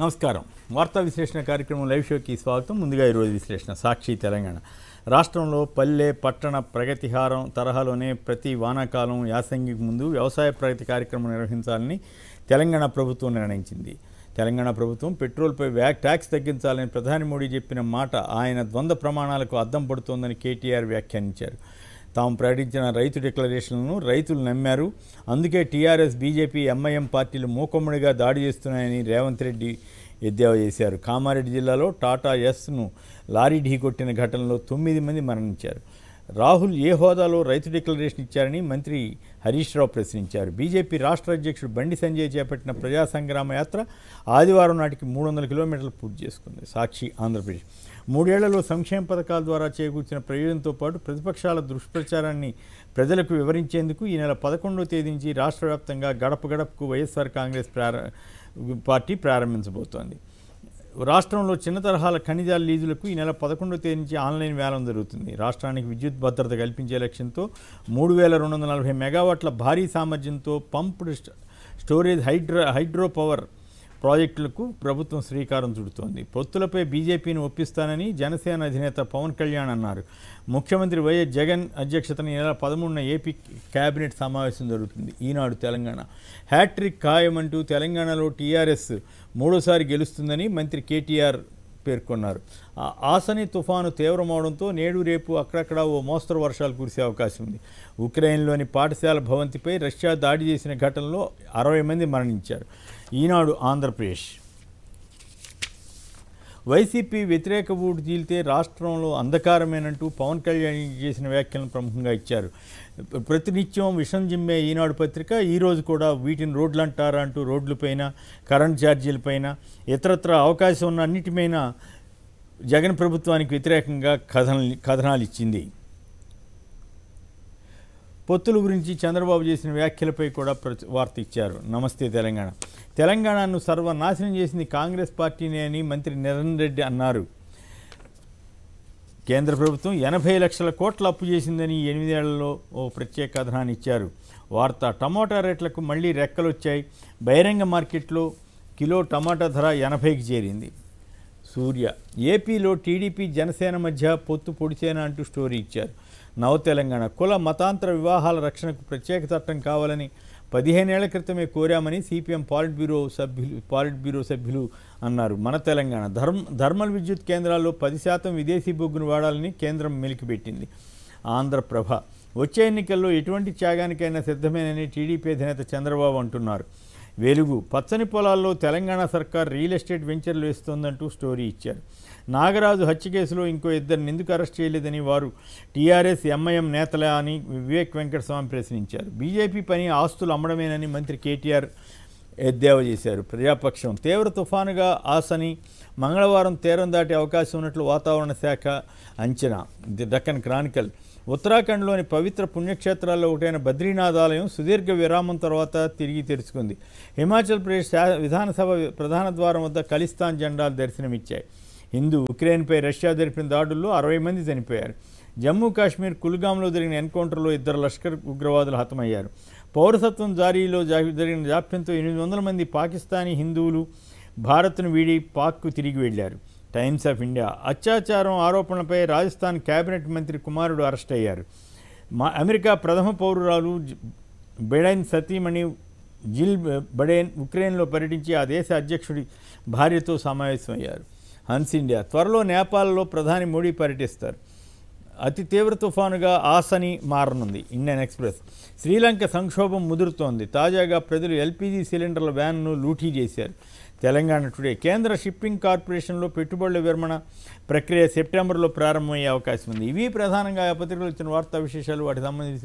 నమస్కారం వార్తా విశ్లేషణ కార్యక్రమం లైవ్ షోకి స్వాగతం ముందుగా ఈరోజు విశ్లేషణ సాక్షి తెలంగాణ రాష్ట్రంలో పల్లె పట్టణ ప్రగతిహారం తరహాలోనే ప్రతి వానాకాలం యాసంగికి ముందు వ్యవసాయ ప్రగతి కార్యక్రమం నిర్వహించాలని తెలంగాణ ప్రభుత్వం నిర్ణయించింది తెలంగాణ ప్రభుత్వం పెట్రోల్పై వ్యాక్ ట్యాక్స్ తగ్గించాలని ప్రధాని మోడీ చెప్పిన మాట ఆయన ద్వంద్వ ప్రమాణాలకు అద్దం పడుతోందని కేటీఆర్ వ్యాఖ్యానించారు తాము ప్రకటించిన రైతు డిక్లరేషన్లను రైతులు నమ్మారు అందుకే టీఆర్ఎస్ బీజేపీ ఎంఐఎం పార్టీలు మూకమ్మడిగా దాడి చేస్తున్నాయని రేవంత్ రెడ్డి ఎద్దేవా చేశారు కామారెడ్డి జిల్లాలో టాటా ఎస్ను లారీ ఢీకొట్టిన ఘటనలో తొమ్మిది మంది మరణించారు రాహుల్ ఏ హోదాలో రైతు డిక్లరేషన్ ఇచ్చారని మంత్రి హరీష్ రావు ప్రశ్నించారు బీజేపీ రాష్ట్ర అధ్యక్షుడు బండి సంజయ్ చేపట్టిన ప్రజా సంగ్రామ యాత్ర ఆదివారం నాటికి మూడు వందల కిలోమీటర్లు పూర్తి చేసుకుంది సాక్షి ఆంధ్రప్రదేశ్ మూడేళ్లలో సంక్షేమ పథకాల ద్వారా చేకూర్చిన ప్రయోజనంతో పాటు ప్రతిపక్షాల దుష్ప్రచారాన్ని ప్రజలకు వివరించేందుకు ఈ నెల పదకొండవ తేదీ నుంచి రాష్ట్ర వ్యాప్తంగా గడప గడపకు వైఎస్ఆర్ కాంగ్రెస్ ప్రార పార్టీ ప్రారంభించబోతోంది రాష్ట్రంలో చిన్న తరహాల ఖనిజాల లీజులకు ఈ నెల పదకొండవ తేదీ నుంచి ఆన్లైన్ వేలం జరుగుతుంది రాష్ట్రానికి విద్యుత్ భద్రత కల్పించే లక్ష్యంతో మూడు వేల రెండు వందల నలభై మెగావాట్ల భారీ సామర్థ్యంతో pumped storage hydro hydro power ప్రాజెక్టులకు ప్రభుత్వం శ్రీకారం చుడుతోంది పొత్తులపై బీజేపీని ఒప్పిస్తానని జనసేన అధినేత పవన్ కళ్యాణ్ అన్నారు ముఖ్యమంత్రి వైఎస్ జగన్ అధ్యక్షతన ఈ నెల పదమూడున ఏపీ కేబినెట్ సమావేశం జరుగుతుంది ఈనాడు తెలంగాణ హ్యాట్రిక్ ఖాయమంటూ తెలంగాణలో టీఆర్ఎస్ మూడోసారి గెలుస్తుందని మంత్రి కేటీఆర్ పేర్కొన్నారు ఆసని తుఫాను తీవ్రమవడంతో నేడు రేపు అక్కడక్కడ ఓ మోస్తరు వర్షాలు కురిసే అవకాశం ఉంది ఉక్రెయిన్లోని పాఠశాల భవంతిపై రష్యా దాడి చేసిన ఘటనలో అరవై మంది మరణించారు ఈనాడు ఆంధ్రప్రదేశ్ వైసీపీ వ్యతిరేక ఓటు చీలితే రాష్ట్రంలో అంధకారమేనంటూ పవన్ కళ్యాణ్ చేసిన వ్యాఖ్యలను ప్రముఖంగా ఇచ్చారు ప్రతినిత్యం విషం జిమ్మే ఈనాడు పత్రిక ఈరోజు కూడా వీటిని రోడ్లు అంటారా అంటూ రోడ్లపైన కరెంట్ ఛార్జీలపైన ఇతరత్ర అవకాశం ఉన్న అన్నిటిపైన జగన్ ప్రభుత్వానికి వ్యతిరేకంగా కథన కథనాలు ఇచ్చింది పొత్తుల గురించి చంద్రబాబు చేసిన వ్యాఖ్యలపై కూడా వార్త ఇచ్చారు నమస్తే తెలంగాణ తెలంగాణను సర్వనాశనం చేసింది కాంగ్రెస్ పార్టీనే అని మంత్రి నిరంజన్ రెడ్డి అన్నారు కేంద్ర ప్రభుత్వం ఎనభై లక్షల కోట్ల అప్పు చేసిందని ఎనిమిదేళ్లలో ఓ ప్రత్యేక కథనాన్ని ఇచ్చారు వార్త టమోటా రేట్లకు మళ్ళీ రెక్కలొచ్చాయి బహిరంగ మార్కెట్లో కిలో టమాటా ధర ఎనభైకి చేరింది సూర్య ఏపీలో టీడీపీ జనసేన మధ్య పొత్తు పొడిచేనా అంటూ స్టోరీ ఇచ్చారు నవ తెలంగాణ కుల మతాంతర వివాహాల రక్షణకు ప్రత్యేక చట్టం కావాలని పదిహేనేళ్ల క్రితమే కోరామని సిపిఎం పాలిట్ బ్యూరో సభ్యులు పాలిట్ బ్యూరో సభ్యులు అన్నారు మన తెలంగాణ ధర్మ ధర్మల్ విద్యుత్ కేంద్రాల్లో పది శాతం విదేశీ బొగ్గును వాడాలని కేంద్రం మెలికిపెట్టింది ఆంధ్రప్రభ వచ్చే ఎన్నికల్లో ఎటువంటి త్యాగానికైనా సిద్ధమేనని టీడీపీ అధినేత చంద్రబాబు అంటున్నారు వెలుగు పచ్చని పొలాల్లో తెలంగాణ సర్కార్ రియల్ ఎస్టేట్ వెంచర్లు వేస్తోందంటూ స్టోరీ ఇచ్చారు నాగరాజు హత్య కేసులో ఇంకో ఇద్దరిని ఎందుకు అరెస్ట్ చేయలేదని వారు టీఆర్ఎస్ ఎంఐఎం నేతలే అని వివేక్ వెంకటస్వామి ప్రశ్నించారు బీజేపీ పని ఆస్తులు అమ్మడమేనని మంత్రి కేటీఆర్ ఎద్దేవ చేశారు ప్రజాపక్షం తీవ్ర తుఫానుగా ఆసని మంగళవారం తీరం దాటే అవకాశం ఉన్నట్లు వాతావరణ శాఖ అంచనా ది డక్కన్ క్రానికల్ ఉత్తరాఖండ్లోని పవిత్ర పుణ్యక్షేత్రాల్లో ఒకటైన బద్రీనాథ్ ఆలయం సుదీర్ఘ విరామం తర్వాత తిరిగి తెరుచుకుంది హిమాచల్ ప్రదేశ్ విధానసభ ప్రధాన ద్వారం వద్ద ఖలిస్తాన్ జెండాలు దర్శనమిచ్చాయి హిందూ ఉక్రెయిన్పై రష్యా జరిపిన దాడుల్లో అరవై మంది చనిపోయారు జమ్మూ కాశ్మీర్ కుల్గాంలో జరిగిన ఎన్కౌంటర్లో ఇద్దరు లష్కర్ ఉగ్రవాదులు హతమయ్యారు పౌరసత్వం జారీలో జరిగిన జాప్యంతో ఎనిమిది వందల మంది పాకిస్తానీ హిందువులు భారత్ను వీడి పాక్కు తిరిగి వెళ్ళారు టైమ్స్ ఆఫ్ ఇండియా అత్యాచారం ఆరోపణలపై రాజస్థాన్ కేబినెట్ మంత్రి కుమారుడు అరెస్ట్ అయ్యారు మా అమెరికా ప్రథమ పౌరురాలు బెడైన్ సతీమణి జిల్ బడేన్ ఉక్రెయిన్లో పర్యటించి ఆ దేశ అధ్యక్షుడి భార్యతో సమావేశమయ్యారు హన్స్ ఇండియా త్వరలో నేపాల్లో ప్రధాని మోడీ పర్యటిస్తారు అతి తీవ్ర తుఫానుగా ఆసని మారనుంది ఇండియన్ ఎక్స్ప్రెస్ శ్రీలంక సంక్షోభం ముదురుతోంది తాజాగా ప్రజలు ఎల్పిజి సిలిండర్ల వ్యాన్ను లూటీ చేశారు తెలంగాణ టుడే కేంద్ర షిప్పింగ్ కార్పొరేషన్లో పెట్టుబడుల విరమణ ప్రక్రియ సెప్టెంబర్లో ప్రారంభమయ్యే అవకాశం ఉంది ఇవి ప్రధానంగా పత్రికలు ఇచ్చిన వార్తా విశేషాలు వాటికి సంబంధించి